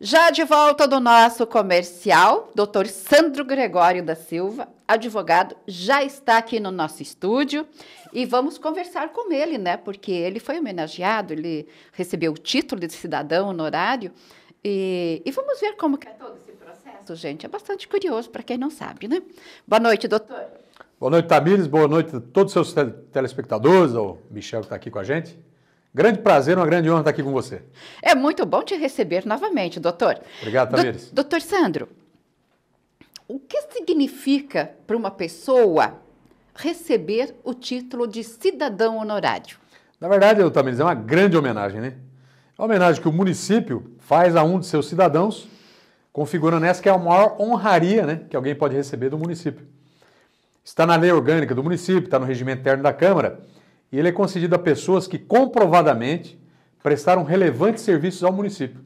Já de volta do nosso comercial, doutor Sandro Gregório da Silva, advogado, já está aqui no nosso estúdio e vamos conversar com ele, né? Porque ele foi homenageado, ele recebeu o título de cidadão honorário e, e vamos ver como é todo esse processo, gente. É bastante curioso para quem não sabe, né? Boa noite, doutor. Boa noite, Tamires. Boa noite a todos os seus telespectadores, o Michel que está aqui com a gente. Grande prazer, uma grande honra estar aqui com você. É muito bom te receber novamente, doutor. Obrigado, Tamires. Do, doutor Sandro, o que significa para uma pessoa receber o título de cidadão honorário? Na verdade, Tamires, é uma grande homenagem, né? É uma homenagem que o município faz a um de seus cidadãos, configurando essa que é a maior honraria né, que alguém pode receber do município. Está na lei orgânica do município, está no regimento interno da Câmara e ele é concedido a pessoas que comprovadamente prestaram relevantes serviços ao município.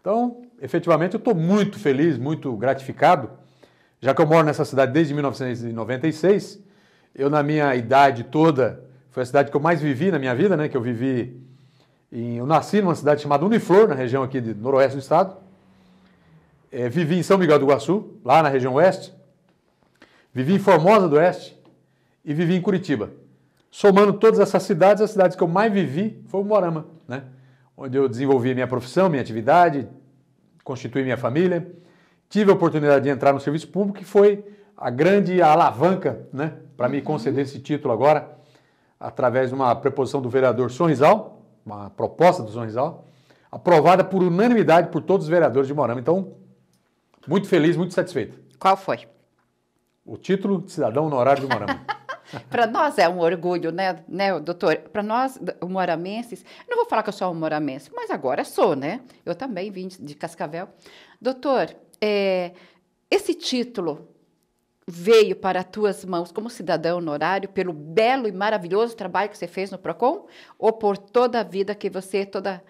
Então, efetivamente, eu estou muito feliz, muito gratificado, já que eu moro nessa cidade desde 1996. Eu, na minha idade toda, foi a cidade que eu mais vivi na minha vida, né? Que eu vivi. Em, eu nasci numa cidade chamada Uniflor, na região aqui do noroeste do estado. É, vivi em São Miguel do Iguaçu, lá na região oeste. Vivi em Formosa do Oeste e vivi em Curitiba. Somando todas essas cidades, as cidades que eu mais vivi foi o Morama, né? onde eu desenvolvi minha profissão, minha atividade, constituí minha família, tive a oportunidade de entrar no serviço público, que foi a grande alavanca né? para me conceder esse título agora, através de uma preposição do vereador Sonrisal, uma proposta do Sonrisal, aprovada por unanimidade por todos os vereadores de Morama. Então, muito feliz, muito satisfeito. Qual foi? O título de cidadão honorário de Morama. Para nós é um orgulho, né, né doutor? Para nós, moramenses, não vou falar que eu sou um moramense, mas agora sou, né? Eu também vim de Cascavel. Doutor, é, esse título veio para as tuas mãos como cidadão honorário pelo belo e maravilhoso trabalho que você fez no Procon ou por toda a vida que você toda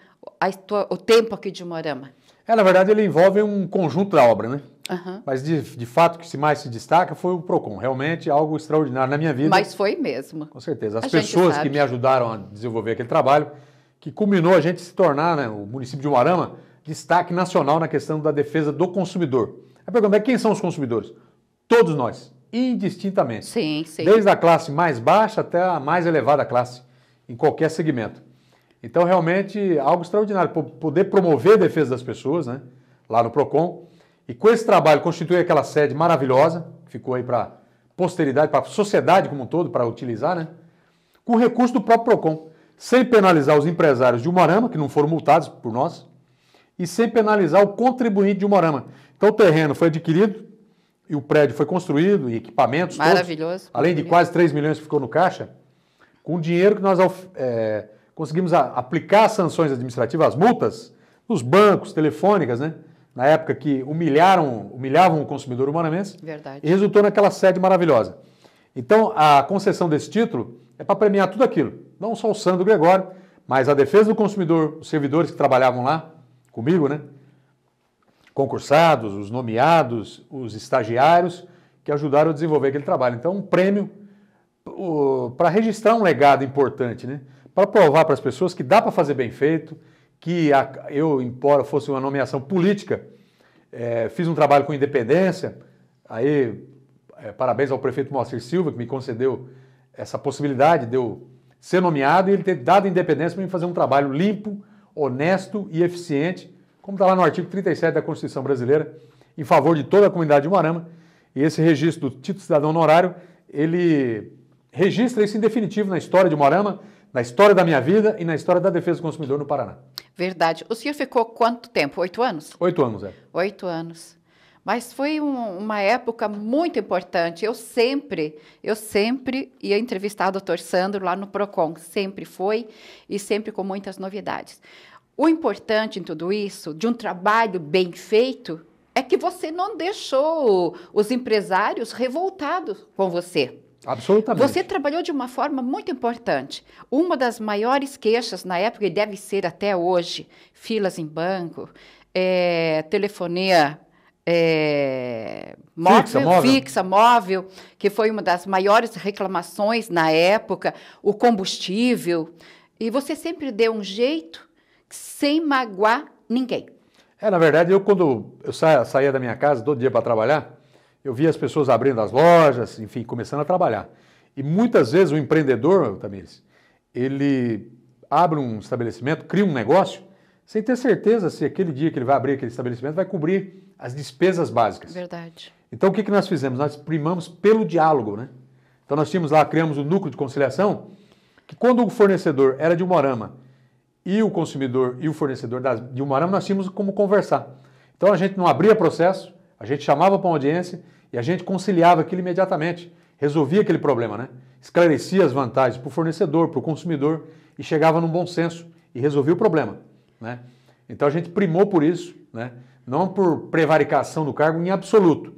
o tempo aqui de Morama? É, na verdade, ele envolve um conjunto da obra, né? Uhum. Mas de, de fato, o que mais se destaca foi o PROCON. Realmente algo extraordinário na minha vida. Mas foi mesmo. Com certeza. As a pessoas que me ajudaram a desenvolver aquele trabalho, que culminou a gente se tornar, né, o município de Umarama, destaque nacional na questão da defesa do consumidor. A pergunta é quem são os consumidores? Todos nós, indistintamente. Sim, sim. Desde a classe mais baixa até a mais elevada classe, em qualquer segmento. Então, realmente, algo extraordinário. Poder promover a defesa das pessoas, né? Lá no PROCON e com esse trabalho constitui aquela sede maravilhosa, que ficou aí para posteridade, para a sociedade como um todo, para utilizar, né? Com recurso do próprio PROCON, sem penalizar os empresários de Umarama, que não foram multados por nós, e sem penalizar o contribuinte de Umarama. Então o terreno foi adquirido e o prédio foi construído, e equipamentos. Maravilhoso. Todos, além de quase 3 milhões que ficou no caixa, com o dinheiro que nós é, conseguimos aplicar as sanções administrativas, as multas, nos bancos, telefônicas, né? na época que humilharam, humilhavam o consumidor humanamente. Verdade. E resultou naquela sede maravilhosa. Então, a concessão desse título é para premiar tudo aquilo, não só o Sandro Gregório, mas a defesa do consumidor, os servidores que trabalhavam lá comigo, né? Concursados, os nomeados, os estagiários que ajudaram a desenvolver aquele trabalho. Então, um prêmio para registrar um legado importante, né? Para provar para as pessoas que dá para fazer bem feito, que a, eu, embora fosse uma nomeação política, é, fiz um trabalho com independência. Aí, é, parabéns ao prefeito Moacir Silva, que me concedeu essa possibilidade de eu ser nomeado e ele ter dado independência para mim fazer um trabalho limpo, honesto e eficiente, como está lá no artigo 37 da Constituição Brasileira, em favor de toda a comunidade de Umarama. E esse registro do título de cidadão honorário, ele registra isso em definitivo na história de Umarama na história da minha vida e na história da defesa do consumidor no Paraná. Verdade. O senhor ficou quanto tempo? Oito anos? Oito anos, é. Oito anos. Mas foi um, uma época muito importante. Eu sempre, eu sempre ia entrevistar o doutor Sandro lá no PROCON. Sempre foi e sempre com muitas novidades. O importante em tudo isso, de um trabalho bem feito, é que você não deixou os empresários revoltados com você. Absolutamente. Você trabalhou de uma forma muito importante. Uma das maiores queixas na época, e deve ser até hoje, filas em banco, é, telefonia é, móvel, fixa, móvel. fixa, móvel, que foi uma das maiores reclamações na época, o combustível. E você sempre deu um jeito sem magoar ninguém. É, na verdade, eu quando eu saía da minha casa todo dia para trabalhar, eu via as pessoas abrindo as lojas, enfim, começando a trabalhar. E muitas vezes o empreendedor, Tamires, ele abre um estabelecimento, cria um negócio, sem ter certeza se aquele dia que ele vai abrir aquele estabelecimento vai cobrir as despesas básicas. Verdade. Então o que, que nós fizemos? Nós primamos pelo diálogo, né? Então nós tínhamos lá, criamos o um núcleo de conciliação, que quando o fornecedor era de Umorama e o consumidor e o fornecedor de Umorama, nós tínhamos como conversar. Então a gente não abria processo, a gente chamava para uma audiência, e a gente conciliava aquilo imediatamente, resolvia aquele problema, né? Esclarecia as vantagens para o fornecedor, para o consumidor e chegava num bom senso e resolvia o problema, né? Então a gente primou por isso, né? Não por prevaricação do cargo em absoluto,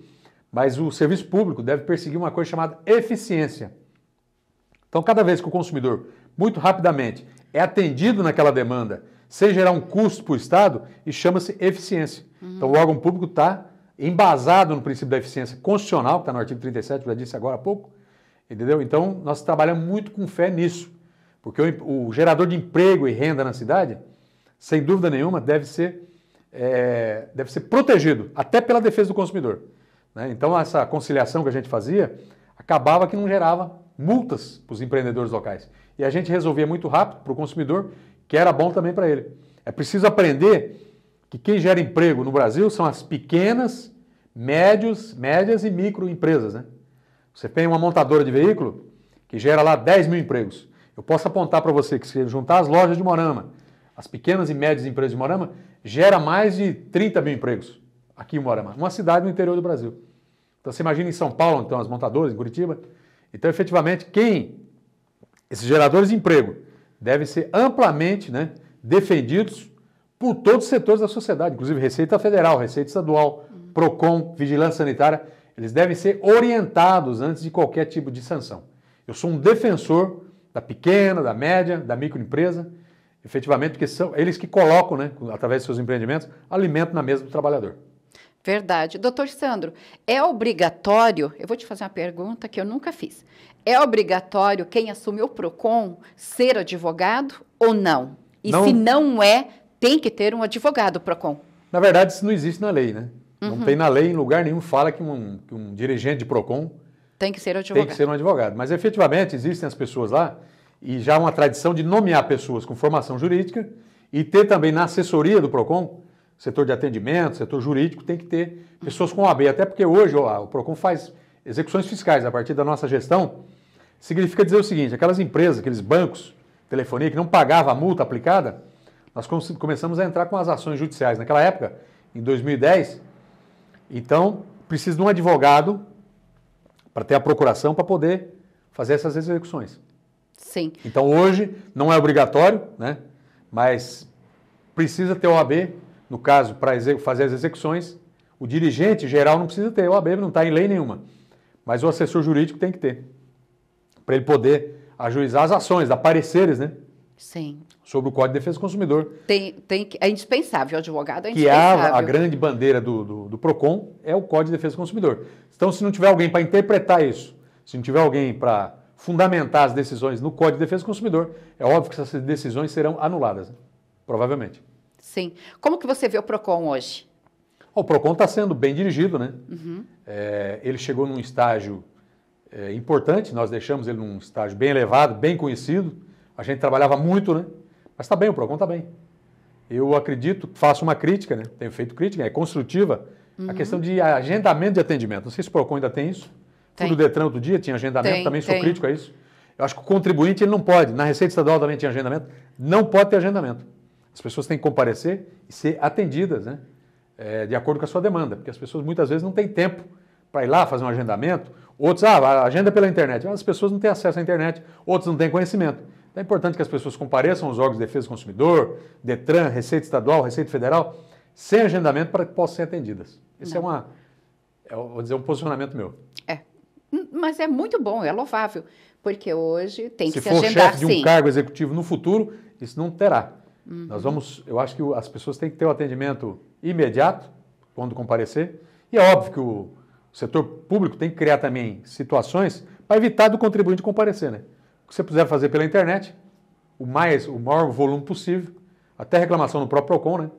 mas o serviço público deve perseguir uma coisa chamada eficiência. Então, cada vez que o consumidor, muito rapidamente, é atendido naquela demanda, sem gerar um custo para o Estado, e chama-se eficiência. Uhum. Então, o órgão público está embasado no princípio da eficiência constitucional, que está no artigo 37, que eu já disse agora há pouco, entendeu? Então, nós trabalhamos muito com fé nisso, porque o, o gerador de emprego e renda na cidade, sem dúvida nenhuma, deve ser, é, deve ser protegido, até pela defesa do consumidor. Né? Então, essa conciliação que a gente fazia acabava que não gerava multas para os empreendedores locais. E a gente resolvia muito rápido para o consumidor, que era bom também para ele. É preciso aprender que quem gera emprego no Brasil são as pequenas, médios, médias e microempresas. Né? Você tem uma montadora de veículo que gera lá 10 mil empregos. Eu posso apontar para você que se juntar as lojas de Morama, as pequenas e médias empresas de Morama, gera mais de 30 mil empregos aqui em Morama, uma cidade no interior do Brasil. Então você imagina em São Paulo, então, as montadoras, em Curitiba. Então, efetivamente, quem esses geradores de emprego devem ser amplamente né, defendidos por todos os setores da sociedade, inclusive Receita Federal, Receita Estadual, PROCON, Vigilância Sanitária. Eles devem ser orientados antes de qualquer tipo de sanção. Eu sou um defensor da pequena, da média, da microempresa, efetivamente, porque são eles que colocam, né, através de seus empreendimentos, alimento na mesa do trabalhador. Verdade. Doutor Sandro, é obrigatório, eu vou te fazer uma pergunta que eu nunca fiz. É obrigatório quem assume o PROCON ser advogado ou não? E não, se não é, tem que ter um advogado, PROCON. Na verdade, isso não existe na lei, né? Uhum. Não tem na lei, em lugar nenhum, fala que um, que um dirigente de PROCON tem que ser advogado. Tem que ser um advogado. Mas efetivamente existem as pessoas lá e já há uma tradição de nomear pessoas com formação jurídica e ter também na assessoria do PROCON, setor de atendimento, setor jurídico, tem que ter pessoas com OAB. Até porque hoje ó, o PROCON faz execuções fiscais a partir da nossa gestão. Significa dizer o seguinte: aquelas empresas, aqueles bancos, telefonia que não pagava a multa aplicada, nós começamos a entrar com as ações judiciais. Naquela época, em 2010, então precisa de um advogado para ter a procuração para poder fazer essas execuções. Sim. Então hoje não é obrigatório, né? Mas precisa ter OAB, no caso, para fazer as execuções. O dirigente geral não precisa ter, o OAB não está em lei nenhuma. Mas o assessor jurídico tem que ter, para ele poder ajuizar as ações, dar pareceres, né? Sim. Sobre o Código de Defesa do Consumidor. Tem, tem que, é indispensável, o advogado é, é indispensável. Que a, a grande bandeira do, do, do, PROCON é o Código de Defesa do Consumidor. Então, se não tiver alguém para interpretar isso, se não tiver alguém para fundamentar as decisões no Código de Defesa do Consumidor, é óbvio que essas decisões serão anuladas, né? provavelmente. Sim. Como que você vê o PROCON hoje? O PROCON está sendo bem dirigido, né? Uhum. É, ele chegou num estágio é, importante, nós deixamos ele num estágio bem elevado, bem conhecido, a gente trabalhava muito, né? Mas está bem, o PROCON está bem. Eu acredito, faço uma crítica, né? Tenho feito crítica, é construtiva. Uhum. A questão de agendamento de atendimento. Não sei se o PROCON ainda tem isso. Tem. Fui do Detran outro dia, tinha agendamento, tem, também sou tem. crítico a isso. Eu acho que o contribuinte ele não pode. Na Receita Estadual também tinha agendamento. Não pode ter agendamento. As pessoas têm que comparecer e ser atendidas, né? É, de acordo com a sua demanda, porque as pessoas muitas vezes não têm tempo para ir lá fazer um agendamento. Outros, ah, agenda é pela internet. As pessoas não têm acesso à internet, outros não têm conhecimento é importante que as pessoas compareçam aos órgãos de defesa do consumidor, DETRAN, Receita Estadual, Receita Federal, sem agendamento para que possam ser atendidas. Esse é Não. é uma, é, vou dizer, um posicionamento meu. É, hum, mas é muito bom, é louvável porque hoje tem que se, se agendar, Se for chefe de um sim. cargo executivo no futuro, isso não terá. Uhum. Nós vamos, eu acho que as pessoas têm que ter o atendimento imediato quando comparecer. E é óbvio que o setor público tem que criar também situações para evitar do contribuinte comparecer, né? que você puder fazer pela internet, o, mais, o maior volume possível, até reclamação no próprio PROCON, né?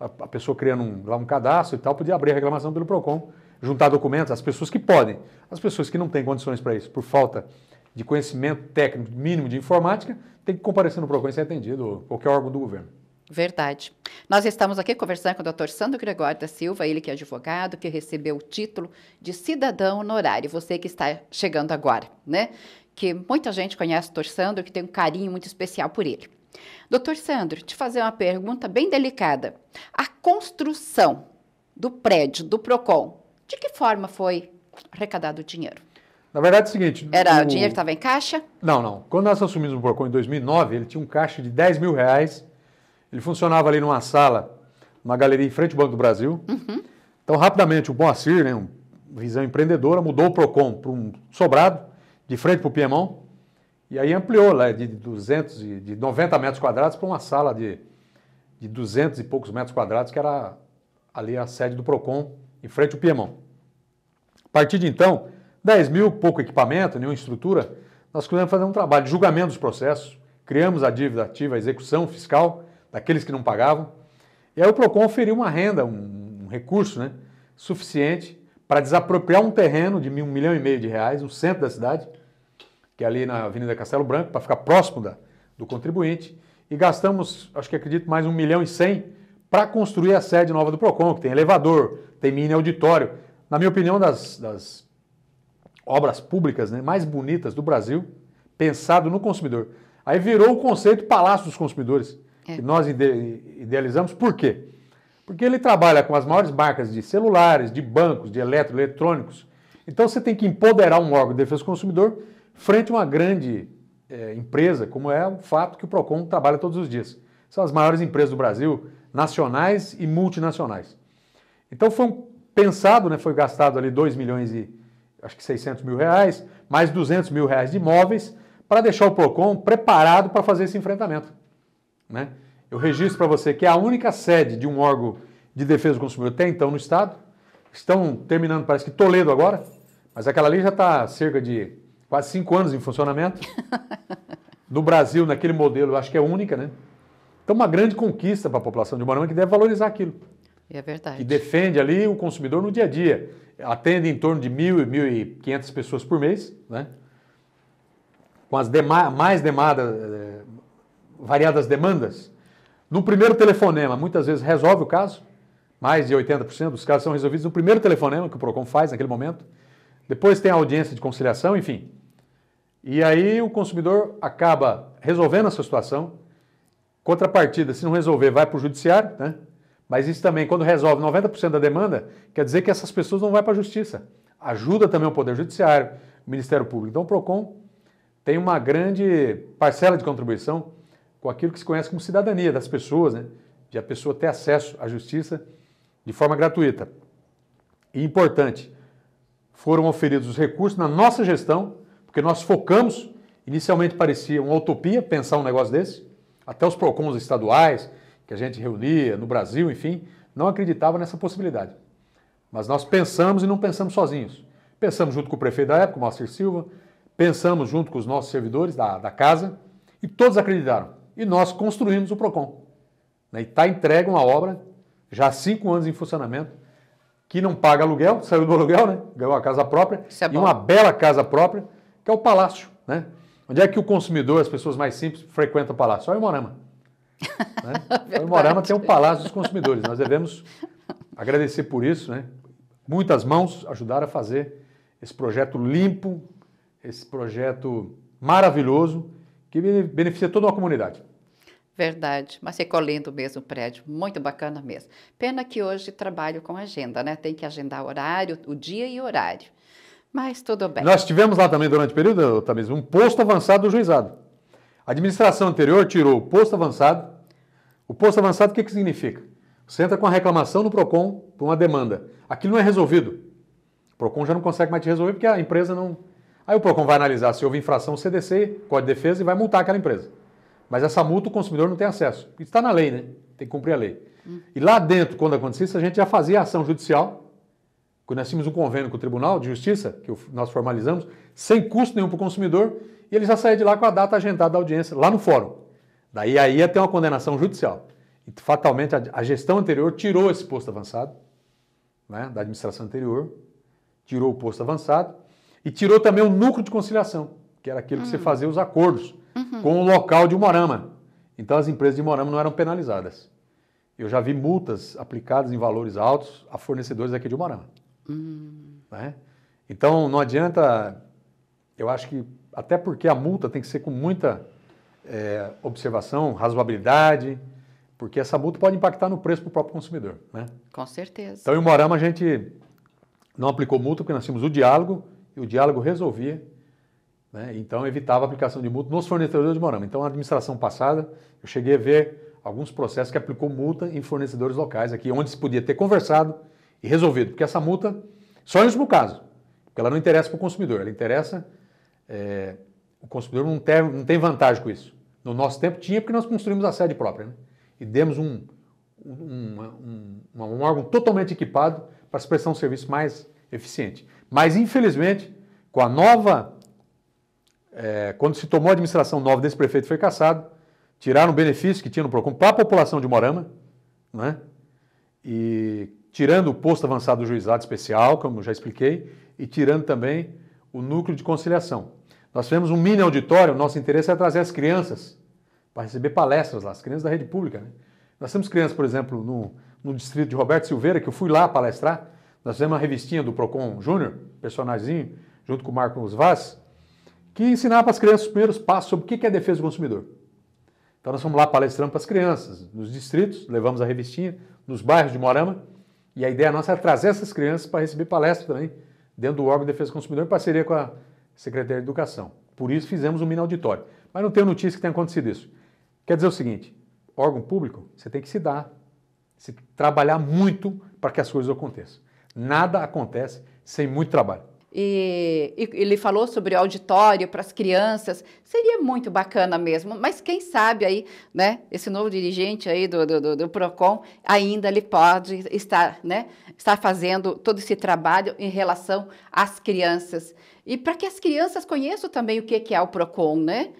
A, a pessoa criando um, lá um cadastro e tal, podia abrir a reclamação pelo PROCON, juntar documentos, as pessoas que podem, as pessoas que não têm condições para isso, por falta de conhecimento técnico mínimo de informática, tem que comparecer no PROCON e ser atendido, ou qualquer órgão do governo. Verdade. Nós estamos aqui conversando com o doutor Sandro Gregório da Silva, ele que é advogado, que recebeu o título de cidadão honorário, você que está chegando agora, né? que muita gente conhece o Dr. Sandro, que tem um carinho muito especial por ele. Dr. Sandro, te fazer uma pergunta bem delicada. A construção do prédio do PROCON, de que forma foi arrecadado o dinheiro? Na verdade é o seguinte... Era o, dinheiro que estava em caixa? Não, não. Quando nós assumimos o PROCON em 2009, ele tinha um caixa de 10 mil reais. Ele funcionava ali numa sala, numa galeria em frente ao Banco do Brasil. Uhum. Então, rapidamente, o Boacir, né, um visão empreendedora, mudou o PROCON para um sobrado de frente para o Piemont, e aí ampliou lá né, de, 200, de 90 metros quadrados para uma sala de, de 200 e poucos metros quadrados, que era ali a sede do PROCON, em frente ao Piemont. A partir de então, 10 mil, pouco equipamento, nenhuma estrutura, nós quisemos fazer um trabalho de julgamento dos processos, criamos a dívida ativa, a execução fiscal daqueles que não pagavam, e aí o PROCON oferiu uma renda, um, um recurso né, suficiente para desapropriar um terreno de um milhão e meio de reais no centro da cidade, que é ali na Avenida Castelo Branco, para ficar próximo da, do contribuinte, e gastamos, acho que acredito, mais um milhão e cem para construir a sede nova do PROCON, que tem elevador, tem mini auditório. Na minha opinião, das, das obras públicas né, mais bonitas do Brasil, pensado no consumidor. Aí virou o conceito Palácio dos Consumidores, é. que nós idealizamos. Por quê? Porque ele trabalha com as maiores marcas de celulares, de bancos, de eletroeletrônicos. Então você tem que empoderar um órgão de defesa do consumidor frente a uma grande é, empresa, como é o fato que o PROCON trabalha todos os dias. São as maiores empresas do Brasil, nacionais e multinacionais. Então foi um, pensado, né, foi gastado ali 2 milhões e acho que 600 mil reais, mais 200 mil reais de imóveis, para deixar o PROCON preparado para fazer esse enfrentamento. Né? Eu registro para você que é a única sede de um órgão de defesa do consumidor até então no Estado. Estão terminando, parece que Toledo agora, mas aquela ali já está cerca de quase cinco anos em funcionamento. No Brasil, naquele modelo, eu acho que é única, né? Então, uma grande conquista para a população de Moarama que deve valorizar aquilo. É verdade. Que defende ali o consumidor no dia a dia. Atende em torno de mil e mil e quinhentas pessoas por mês, né? Com as dema mais demadas, eh, variadas demandas, no primeiro telefonema, muitas vezes resolve o caso. Mais de 80% dos casos são resolvidos no primeiro telefonema que o PROCON faz naquele momento. Depois tem a audiência de conciliação, enfim. E aí o consumidor acaba resolvendo essa situação. Contrapartida, se não resolver, vai para o judiciário, né? Mas isso também, quando resolve 90% da demanda, quer dizer que essas pessoas não vão para a justiça. Ajuda também o Poder Judiciário, o Ministério Público. Então o PROCON tem uma grande parcela de contribuição com aquilo que se conhece como cidadania das pessoas, né? de a pessoa ter acesso à justiça de forma gratuita. E importante, foram oferidos os recursos na nossa gestão, porque nós focamos, inicialmente parecia uma utopia pensar um negócio desse, até os PROCONs estaduais, que a gente reunia no Brasil, enfim, não acreditava nessa possibilidade. Mas nós pensamos e não pensamos sozinhos. Pensamos junto com o prefeito da época, o Master Silva, pensamos junto com os nossos servidores da, da casa, e todos acreditaram e nós construímos o PROCON. Né? E está entregue uma obra, já há cinco anos em funcionamento, que não paga aluguel, saiu do aluguel, né? ganhou a casa própria, é e uma bela casa própria, que é o Palácio. Né? Onde é que o consumidor, as pessoas mais simples, frequentam o Palácio? Olha o Morama. Né? o é Morama tem o um Palácio dos Consumidores. Nós devemos agradecer por isso. Né? Muitas mãos ajudaram a fazer esse projeto limpo, esse projeto maravilhoso, que beneficia toda uma comunidade. Verdade, mas ficou lindo mesmo o prédio, muito bacana mesmo. Pena que hoje trabalho com agenda, né? Tem que agendar horário, o dia e horário. Mas tudo bem. Nós tivemos lá também durante o período, mesmo, um posto avançado do juizado. A administração anterior tirou o posto avançado. O posto avançado o que, que significa? Você entra com a reclamação no PROCON por uma demanda. Aquilo não é resolvido. O PROCON já não consegue mais te resolver porque a empresa não Aí o PROCON vai analisar se houve infração CDC, Código de Defesa, e vai multar aquela empresa. Mas essa multa o consumidor não tem acesso. Isso está na lei, né? Tem que cumprir a lei. Hum. E lá dentro, quando acontecia isso, a gente já fazia ação judicial. Quando nós tínhamos um convênio com o Tribunal de Justiça, que nós formalizamos, sem custo nenhum para o consumidor, e ele já saía de lá com a data agendada da audiência, lá no fórum. Daí aí ia ter uma condenação judicial. E fatalmente a, gestão anterior tirou esse posto avançado, né, da administração anterior, tirou o posto avançado, e tirou também o núcleo de conciliação, que era aquilo que você hum. fazia os acordos uhum. com o local de Morama. Então as empresas de Morama não eram penalizadas. Eu já vi multas aplicadas em valores altos a fornecedores aqui de Morama. Uhum. Né? Então não adianta, eu acho que até porque a multa tem que ser com muita é, observação, razoabilidade, porque essa multa pode impactar no preço para o próprio consumidor. Né? Com certeza. Então em Morama a gente não aplicou multa porque nós tínhamos o diálogo e o diálogo resolvia, né? então evitava a aplicação de multa nos fornecedores de morama. Então, na administração passada, eu cheguei a ver alguns processos que aplicou multa em fornecedores locais aqui, onde se podia ter conversado e resolvido, porque essa multa, só em último caso, porque ela não interessa para o consumidor, ela interessa. É, o consumidor não tem, não tem vantagem com isso. No nosso tempo tinha, porque nós construímos a sede própria né? e demos um, um, um, um, órgão totalmente equipado para se prestar um serviço mais eficiente. Mas, infelizmente, com a nova. É, quando se tomou a administração nova desse prefeito foi cassado, tiraram o benefício que tinha no PROCON para a população de Morama, né? e tirando o posto avançado do juizado especial, como já expliquei, e tirando também o núcleo de conciliação. Nós fizemos um mini auditório, nosso interesse é trazer as crianças para receber palestras lá, as crianças da rede pública. Né? Nós temos crianças, por exemplo, no, no distrito de Roberto Silveira, que eu fui lá palestrar, nós fizemos uma revistinha do Procon Júnior, personagemzinho, junto com o Marcos Vaz, que ensinava para as crianças os primeiros passos sobre o que é defesa do consumidor. Então nós fomos lá palestrando para as crianças, nos distritos, levamos a revistinha, nos bairros de Morama, e a ideia nossa era trazer essas crianças para receber palestra também, dentro do órgão de defesa do consumidor, em parceria com a Secretaria de Educação. Por isso fizemos um mini auditório. Mas não tenho notícia que tenha acontecido isso. Quer dizer o seguinte, órgão público, você tem que se dar, se trabalhar muito para que as coisas aconteçam. Nada acontece sem muito trabalho. E, e ele falou sobre auditório para as crianças. Seria muito bacana mesmo, mas quem sabe aí, né? Esse novo dirigente aí do, do, do PROCON ainda ele pode estar, né? Estar fazendo todo esse trabalho em relação às crianças. E para que as crianças conheçam também o que, que é o PROCON, né?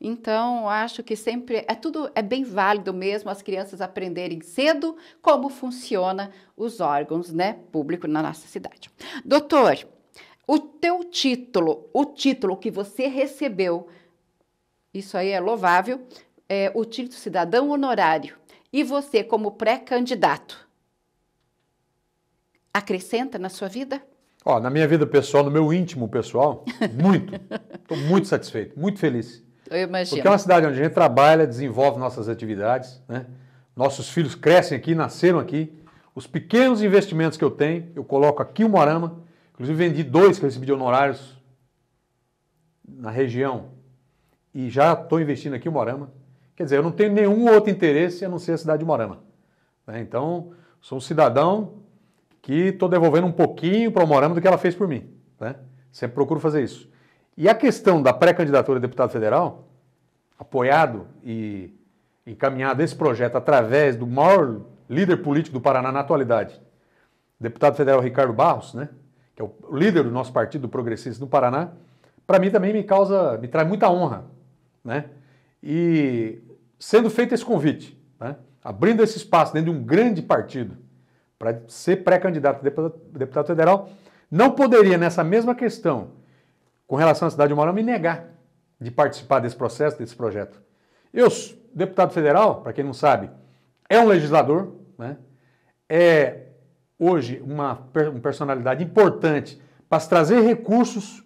Então, acho que sempre é tudo é bem válido mesmo as crianças aprenderem cedo como funciona os órgãos, né, público na nossa cidade. Doutor, o teu título, o título que você recebeu, isso aí é louvável, é o título cidadão honorário. E você como pré-candidato acrescenta na sua vida? Ó, na minha vida pessoal, no meu íntimo pessoal, muito. Estou muito satisfeito, muito feliz. Eu imagino. Porque é uma cidade onde a gente trabalha, desenvolve nossas atividades, né? Nossos filhos crescem aqui, nasceram aqui. Os pequenos investimentos que eu tenho, eu coloco aqui o Morama. Inclusive vendi dois que eu recebi de honorários na região. E já estou investindo aqui o Morama. Quer dizer, eu não tenho nenhum outro interesse a não ser a cidade de Morama. Né? Então, sou um cidadão que estou devolvendo um pouquinho para o Morama do que ela fez por mim. Né? Sempre procuro fazer isso. E a questão da pré-candidatura a deputado federal, apoiado e encaminhado esse projeto através do maior líder político do Paraná na atualidade, deputado federal Ricardo Barros, né, que é o líder do nosso partido progressista do Paraná, para mim também me causa, me traz muita honra, né? E sendo feito esse convite, né, abrindo esse espaço dentro de um grande partido para ser pré-candidato a deputado federal, não poderia nessa mesma questão com relação à cidade de Mauá, me negar de participar desse processo, desse projeto. Eu, deputado federal, para quem não sabe, é um legislador, né? é hoje uma, uma personalidade importante para trazer recursos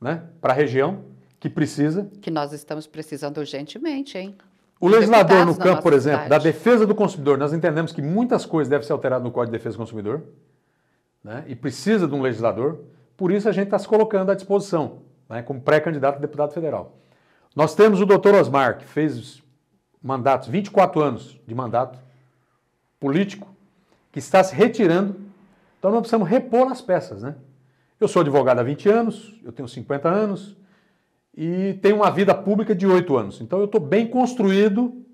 né, para a região que precisa. Que nós estamos precisando urgentemente, hein? O legislador no campo, por exemplo, cidade. da defesa do consumidor, nós entendemos que muitas coisas devem ser alteradas no Código de Defesa do Consumidor, né, e precisa de um legislador. Por isso a gente está se colocando à disposição, né, como pré-candidato a deputado federal. Nós temos o doutor Osmar, que fez mandatos, 24 anos de mandato político, que está se retirando. Então nós precisamos repor as peças, né? Eu sou advogado há 20 anos, eu tenho 50 anos e tenho uma vida pública de 8 anos. Então eu estou bem construído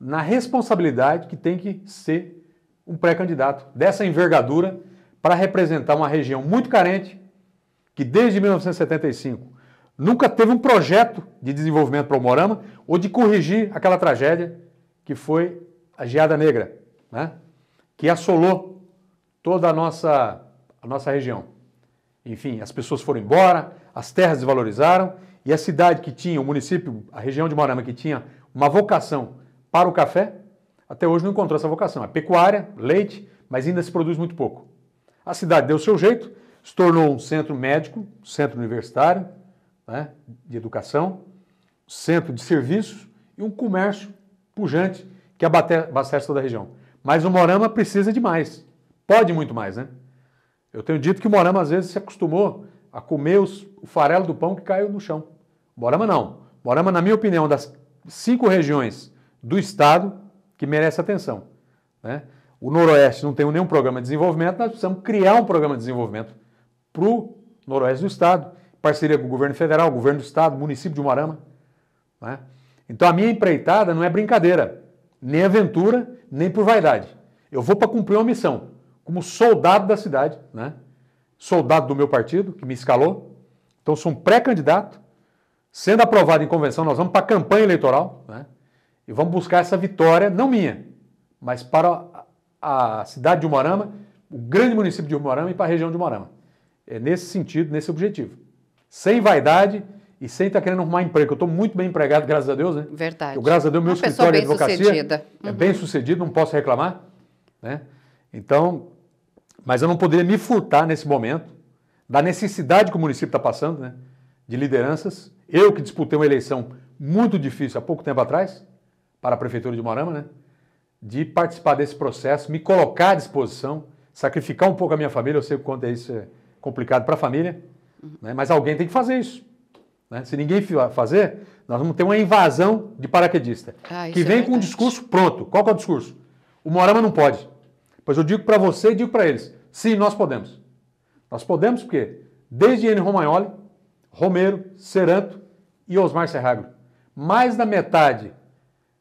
na responsabilidade que tem que ser um pré-candidato dessa envergadura para representar uma região muito carente que desde 1975 nunca teve um projeto de desenvolvimento para o Morama ou de corrigir aquela tragédia que foi a geada negra, né? que assolou toda a nossa, a nossa região. Enfim, as pessoas foram embora, as terras desvalorizaram e a cidade que tinha, o município, a região de Morama que tinha uma vocação para o café, até hoje não encontrou essa vocação. É pecuária, leite, mas ainda se produz muito pouco. A cidade deu o seu jeito, se tornou um centro médico, centro universitário né, de educação, centro de serviços e um comércio pujante que abastece toda a região. Mas o Morama precisa de mais. Pode muito mais, né? Eu tenho dito que o Morama às vezes se acostumou a comer os, o farelo do pão que caiu no chão. Morama não. Morama, na minha opinião, das cinco regiões do estado que merece atenção. Né? O Noroeste não tem nenhum programa de desenvolvimento, nós precisamos criar um programa de desenvolvimento para o noroeste do estado, parceria com o governo federal, governo do estado, município de Umarama. Né? Então a minha empreitada não é brincadeira, nem aventura, nem por vaidade. Eu vou para cumprir uma missão, como soldado da cidade, né? soldado do meu partido, que me escalou. Então sou um pré-candidato, sendo aprovado em convenção, nós vamos para a campanha eleitoral né? e vamos buscar essa vitória, não minha, mas para a cidade de Umarama, o grande município de Umarama e para a região de Umarama é nesse sentido, nesse objetivo. Sem vaidade e sem estar tá querendo arrumar emprego. Eu estou muito bem empregado, graças a Deus, né? Verdade. Eu, graças a Deus, meu Uma escritório de é advocacia sucedida. é uhum. bem sucedido, não posso reclamar. Né? Então, mas eu não poderia me furtar nesse momento da necessidade que o município está passando, né? De lideranças. Eu que disputei uma eleição muito difícil há pouco tempo atrás, para a Prefeitura de Morama, né? De participar desse processo, me colocar à disposição, sacrificar um pouco a minha família, eu sei o quanto é isso. É complicado para a família, né? mas alguém tem que fazer isso. Né? Se ninguém ah, fazer, nós vamos ter uma invasão de paraquedista. Ah, que é vem é com um discurso pronto. Qual é o discurso? O Morama não pode. Pois eu digo para você e digo para eles: sim, nós podemos. Nós podemos porque desde N. Romagnoli, Romero, Seranto e Osmar Serragro, mais da metade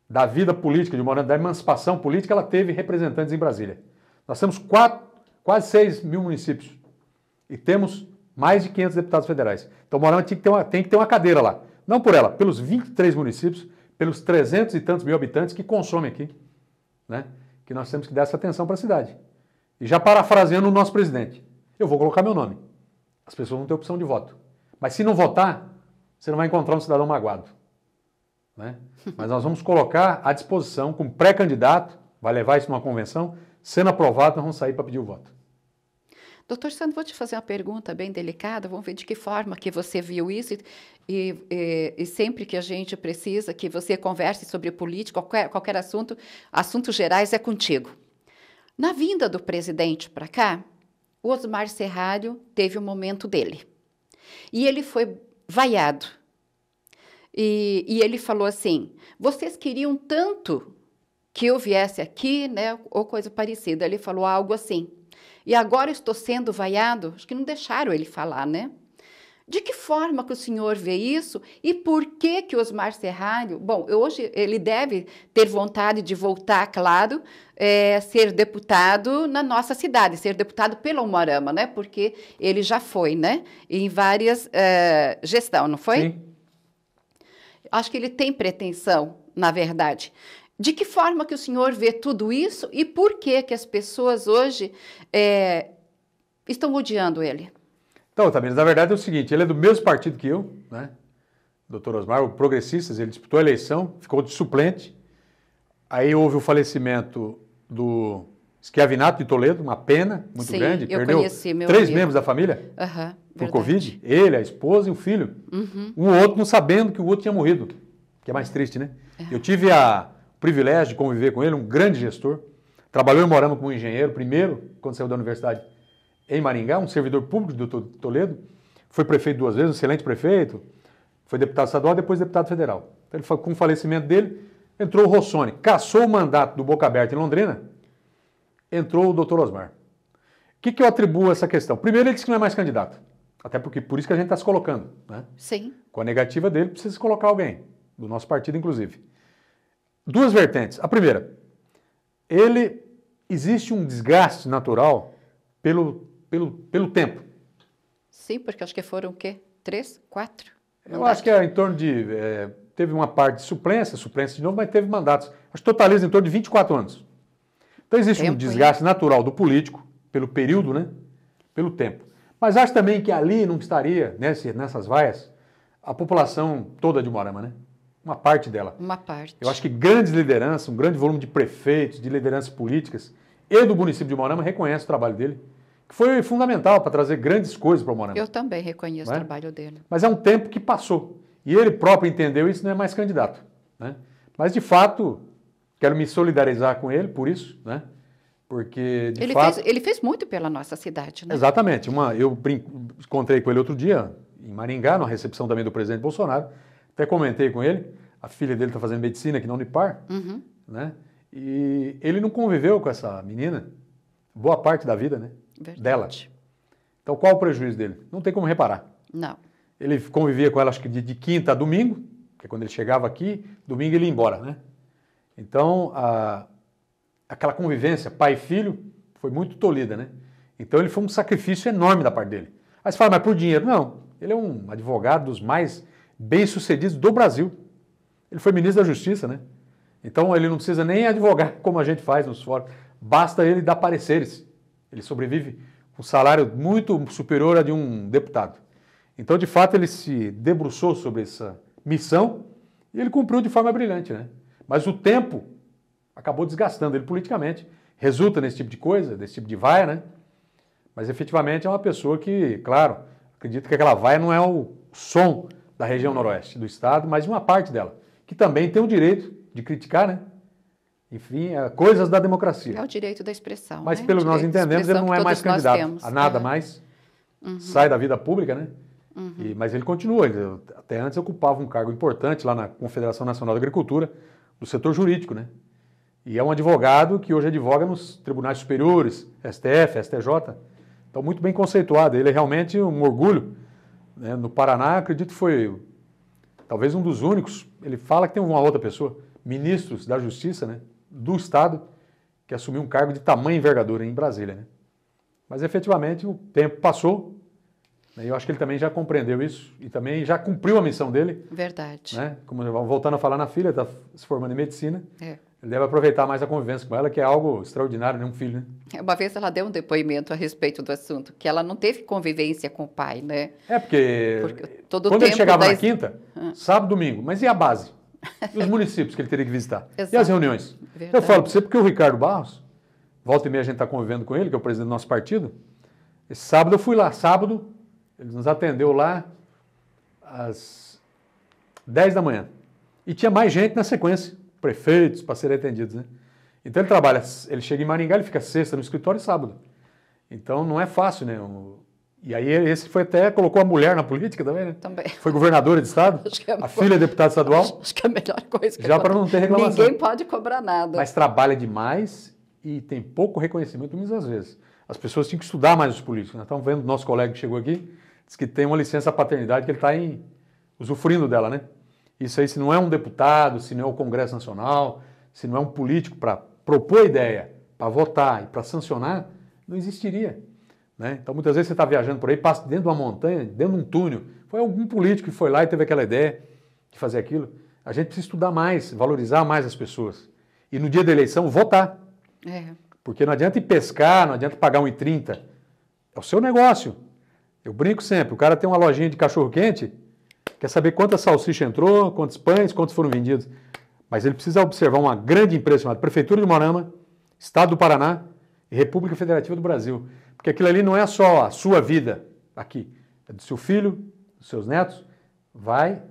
da vida política de Morama, da emancipação política, ela teve representantes em Brasília. Nós temos quatro, quase 6 mil municípios. E temos mais de 500 deputados federais. Então, Mourão tem que, ter uma, tem que ter uma cadeira lá. Não por ela, pelos 23 municípios, pelos 300 e tantos mil habitantes que consomem aqui. Né? Que nós temos que dar essa atenção para a cidade. E já parafraseando o nosso presidente, eu vou colocar meu nome. As pessoas vão ter opção de voto. Mas se não votar, você não vai encontrar um cidadão magoado. Né? Mas nós vamos colocar à disposição, como pré-candidato, vai levar isso numa convenção, sendo aprovado, nós vamos sair para pedir o voto. Doutor Sandro, vou te fazer uma pergunta bem delicada, vamos ver de que forma que você viu isso e, e, e sempre que a gente precisa que você converse sobre política, qualquer, qualquer assunto, assuntos gerais é contigo. Na vinda do presidente para cá, o Osmar Serralho teve o um momento dele e ele foi vaiado. E, e ele falou assim, vocês queriam tanto que eu viesse aqui, né, ou coisa parecida. Ele falou algo assim e agora estou sendo vaiado? Acho que não deixaram ele falar, né? De que forma que o senhor vê isso e por que que Osmar Serralho, bom, hoje ele deve ter vontade de voltar, claro, é, ser deputado na nossa cidade, ser deputado pelo Morama, né? Porque ele já foi, né? Em várias é, gestão, não foi? Sim. Acho que ele tem pretensão, na verdade. De que forma que o senhor vê tudo isso e por que que as pessoas hoje é, estão odiando ele? Então, Tamires, na verdade é o seguinte, ele é do mesmo partido que eu, né? Doutor Osmar, o Progressistas, ele disputou a eleição, ficou de suplente. Aí houve o falecimento do Schiavinato de Toledo, uma pena muito Sim, grande. Perdeu conheci, três amigo. membros da família uhum, por Covid. Ele, a esposa e o filho. Uhum. Um outro não sabendo que o outro tinha morrido. Que é mais triste, né? É. Eu tive a, privilégio de conviver com ele, um grande gestor. Trabalhou em Morama como engenheiro, primeiro, quando saiu da universidade, em Maringá, um servidor público do Toledo. Foi prefeito duas vezes, um excelente prefeito. Foi deputado estadual, depois deputado federal. Então, com o falecimento dele, entrou o Rossoni. Caçou o mandato do Boca Aberta em Londrina, entrou o doutor Osmar. O que, que eu atribuo a essa questão? Primeiro, ele disse que não é mais candidato. Até porque por isso que a gente está se colocando. Né? Sim. Com a negativa dele, precisa se colocar alguém, do nosso partido, inclusive duas vertentes. A primeira, ele existe um desgaste natural pelo, pelo, pelo tempo. Sim, porque acho que foram o quê? Três, quatro? Eu acho que é em torno de. É, teve uma parte de suplência, suplência de novo, mas teve mandatos. Acho que totaliza em torno de 24 anos. Então existe tempo, um desgaste hein? natural do político, pelo período, né? Pelo tempo. Mas acho também que ali não estaria, nesse, nessas vaias, a população toda de Morama, né? Uma parte dela. Uma parte. Eu acho que grandes lideranças, um grande volume de prefeitos, de lideranças políticas e do município de Morama reconhece o trabalho dele, que foi fundamental para trazer grandes coisas para Morama. Eu também reconheço é? o né? trabalho dele. Mas é um tempo que passou. E ele próprio entendeu isso, não é mais candidato. Né? Mas, de fato, quero me solidarizar com ele por isso, né? Porque, de ele fato... Fez, ele fez muito pela nossa cidade, né? Exatamente. Uma, eu brinco, encontrei com ele outro dia, em Maringá, numa recepção também do presidente Bolsonaro, até comentei com ele, a filha dele está fazendo medicina aqui na Unipar, uhum. né? E ele não conviveu com essa menina boa parte da vida, né? Verdade. Dela. Então qual o prejuízo dele? Não tem como reparar. Não. Ele convivia com ela acho que de, de quinta a domingo, porque é quando ele chegava aqui, domingo ele ia embora, né? Então a, aquela convivência pai e filho foi muito tolida, né? Então ele foi um sacrifício enorme da parte dele. Aí você fala, mas por dinheiro? Não. Ele é um advogado dos mais bem-sucedidos do Brasil. Ele foi ministro da Justiça, né? Então ele não precisa nem advogar como a gente faz nos fóruns. Basta ele dar pareceres. Ele sobrevive com um salário muito superior a de um deputado. Então, de fato, ele se debruçou sobre essa missão e ele cumpriu de forma brilhante, né? Mas o tempo acabou desgastando ele politicamente. Resulta nesse tipo de coisa, desse tipo de vaia, né? Mas efetivamente é uma pessoa que, claro, acredito que aquela vaia não é o som da região noroeste do estado, mas de uma parte dela, que também tem o direito de criticar, né? Enfim, é, coisas da democracia. É o direito da expressão. Mas né? pelo que nós entendemos, ele não é mais candidato temos, a nada é. mais. Uhum. Sai da vida pública, né? Uhum. E, mas ele continua. Ele, até antes ocupava um cargo importante lá na Confederação Nacional da Agricultura, do setor jurídico, né? E é um advogado que hoje advoga nos tribunais superiores, STF, STJ. Então, muito bem conceituado. Ele é realmente um orgulho né? No Paraná, acredito que foi talvez um dos únicos, ele fala que tem uma outra pessoa, ministros da Justiça né, do Estado, que assumiu um cargo de tamanha envergadura em Brasília. Né? Mas efetivamente o tempo passou, né, e eu acho que ele também já compreendeu isso e também já cumpriu a missão dele. Verdade. Né? Como voltando a falar na filha, está se formando em medicina. É. Ele deve aproveitar mais a convivência com ela, que é algo extraordinário, né? Um filho, né? É, uma vez ela deu um depoimento a respeito do assunto, que ela não teve convivência com o pai, né? É, porque, porque todo quando ele chegava das... na quinta, sábado, domingo, mas e a base? E os municípios que ele teria que visitar? Exato. E as reuniões? Verdade. Eu falo para você porque o Ricardo Barros, volta e meia a gente está convivendo com ele, que é o presidente do nosso partido, esse sábado eu fui lá, sábado, ele nos atendeu lá às 10 da manhã. E tinha mais gente na sequência prefeitos para serem atendidos, né? Então ele trabalha, ele chega em Maringá, ele fica sexta no escritório e sábado. Então não é fácil, né? E aí esse foi até, colocou a mulher na política também, né? Também. Foi governadora de estado, é a, a filha é deputada estadual. Acho que é a melhor coisa. Já para não ter reclamação. Ninguém pode cobrar nada. Mas trabalha demais e tem pouco reconhecimento muitas vezes. As pessoas têm que estudar mais os políticos. Né? Nós estamos vendo nosso colega que chegou aqui, diz que tem uma licença paternidade que ele está usufruindo dela, né? Isso aí, se não é um deputado, se não é o Congresso Nacional, se não é um político para propor ideia, para votar e para sancionar, não existiria. Né? Então, muitas vezes você está viajando por aí, passa dentro de uma montanha, dentro de um túnel. Foi algum político que foi lá e teve aquela ideia de fazer aquilo. A gente precisa estudar mais, valorizar mais as pessoas. E no dia da eleição, votar. É. Porque não adianta ir pescar, não adianta pagar 1,30. É o seu negócio. Eu brinco sempre: o cara tem uma lojinha de cachorro-quente, Quer saber quantas salsicha entrou, quantos pães, quantos foram vendidos. Mas ele precisa observar uma grande empresa chamada Prefeitura de Morama, Estado do Paraná e República Federativa do Brasil. Porque aquilo ali não é só a sua vida aqui, é do seu filho, dos seus netos, vai,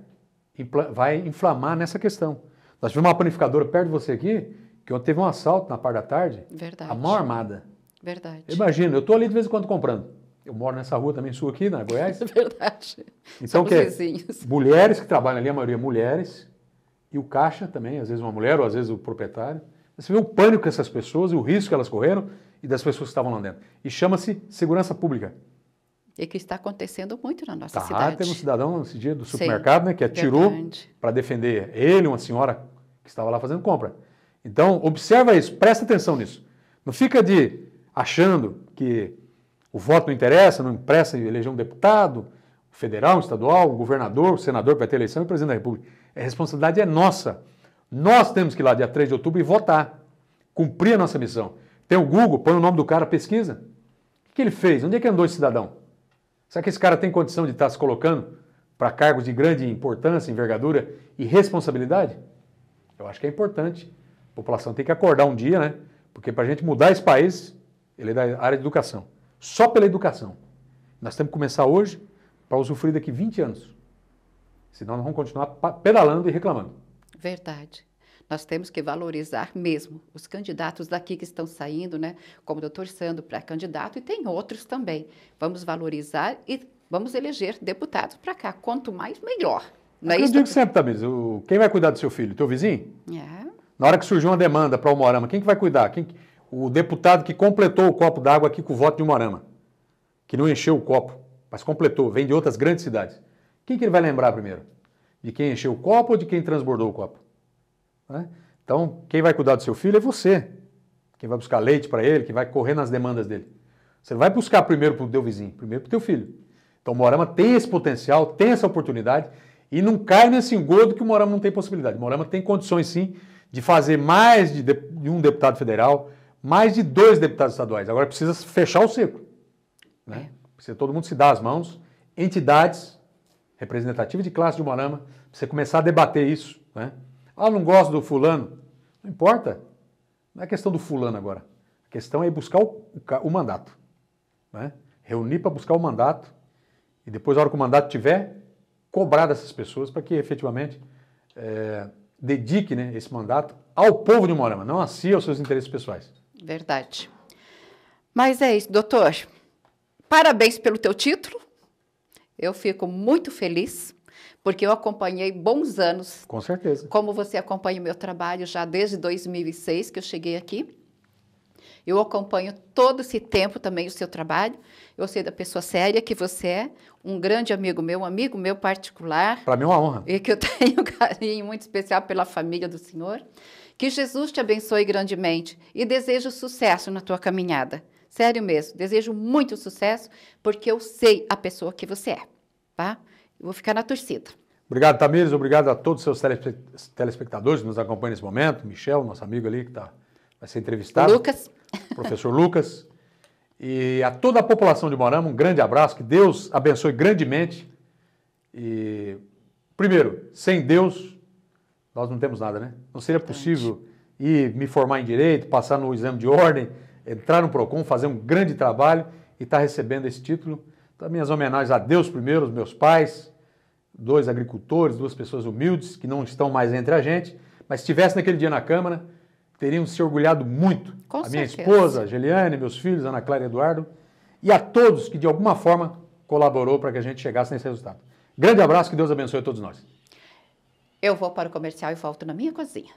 vai inflamar nessa questão. Nós tivemos uma panificadora perto de você aqui, que ontem teve um assalto na parte da tarde. Verdade. A mão armada. Verdade. Imagina, eu estou ali de vez em quando comprando. Eu moro nessa rua também sua aqui, na Goiás. É verdade. Então, Somos que vizinhos. mulheres que trabalham ali, a maioria é mulheres, e o caixa também, às vezes uma mulher ou às vezes o proprietário. Você vê o pânico que essas pessoas e o risco que elas correram e das pessoas que estavam lá dentro. E chama-se segurança pública. E que está acontecendo muito na nossa tá, cidade. Teve um cidadão nesse dia do supermercado Sim, né, que atirou para defender ele, uma senhora que estava lá fazendo compra. Então, observa isso, presta atenção nisso. Não fica de achando que o voto não interessa, não impressa eleger um deputado, federal, estadual, governador, senador para ter eleição e presidente da República. A é responsabilidade é nossa. Nós temos que ir lá dia 3 de outubro e votar. Cumprir a nossa missão. Tem o Google, põe o nome do cara, pesquisa. O que ele fez? Onde é que andou esse cidadão? Será que esse cara tem condição de estar tá se colocando para cargos de grande importância, envergadura e responsabilidade? Eu acho que é importante. A população tem que acordar um dia, né? Porque para a gente mudar esse país, ele é da área de educação só pela educação. Nós temos que começar hoje para usufruir daqui 20 anos. Senão nós vamos continuar pedalando e reclamando. Verdade. Nós temos que valorizar mesmo os candidatos daqui que estão saindo, né? Como o doutor Sandro, para candidato, e tem outros também. Vamos valorizar e vamos eleger deputados para cá. Quanto mais, melhor. Não é eu isso digo sempre, Tamires, quem vai cuidar do seu filho? Teu vizinho? É. Na hora que surgiu uma demanda para o Morama, quem que vai cuidar? Quem que o deputado que completou o copo d'água aqui com o voto de Morama, que não encheu o copo, mas completou, vem de outras grandes cidades. Quem que ele vai lembrar primeiro? De quem encheu o copo ou de quem transbordou o copo? Né? Então, quem vai cuidar do seu filho é você. Quem vai buscar leite para ele, quem vai correr nas demandas dele. Você vai buscar primeiro para o teu vizinho, primeiro para o teu filho. Então, o Morama tem esse potencial, tem essa oportunidade e não cai nesse engodo que o Morama não tem possibilidade. O Morama tem condições, sim, de fazer mais de, de um deputado federal, mais de dois deputados estaduais. Agora precisa fechar o ciclo. Né? É. Precisa todo mundo se dar as mãos, entidades representativas de classe de Morama, precisa começar a debater isso. Né? Ah, não gosto do fulano. Não importa. Não é questão do fulano agora. A questão é buscar o, o, o mandato. Né? Reunir para buscar o mandato e depois, na hora que o mandato tiver, cobrar dessas pessoas para que efetivamente é, dedique né, esse mandato ao povo de Morama, não a si, aos seus interesses pessoais. Verdade. Mas é isso, doutor. Parabéns pelo teu título. Eu fico muito feliz, porque eu acompanhei bons anos. Com certeza. Como você acompanha o meu trabalho já desde 2006, que eu cheguei aqui. Eu acompanho todo esse tempo também o seu trabalho. Eu sei da pessoa séria que você é, um grande amigo meu, um amigo meu particular. Para mim é uma honra. E que eu tenho um carinho muito especial pela família do senhor. Que Jesus te abençoe grandemente e desejo sucesso na tua caminhada. Sério mesmo, desejo muito sucesso, porque eu sei a pessoa que você é, tá? Eu vou ficar na torcida. Obrigado, Tamires. Obrigado a todos os seus telespectadores que nos acompanham nesse momento. Michel, nosso amigo ali que tá, vai ser entrevistado. Lucas. Professor Lucas. E a toda a população de Morama, um grande abraço. Que Deus abençoe grandemente. E, primeiro, sem Deus, nós não temos nada, né? Não seria possível ir me formar em direito, passar no exame de ordem, entrar no PROCON, fazer um grande trabalho e estar tá recebendo esse título. Então, minhas homenagens a Deus primeiro, os meus pais, dois agricultores, duas pessoas humildes que não estão mais entre a gente, mas se estivesse naquele dia na Câmara, teriam se orgulhado muito. Com a minha esposa, esposa, Geliane, meus filhos, Ana Clara e Eduardo, e a todos que de alguma forma colaborou para que a gente chegasse nesse resultado. Grande abraço, que Deus abençoe a todos nós. Eu vou para o comercial e volto na minha cozinha.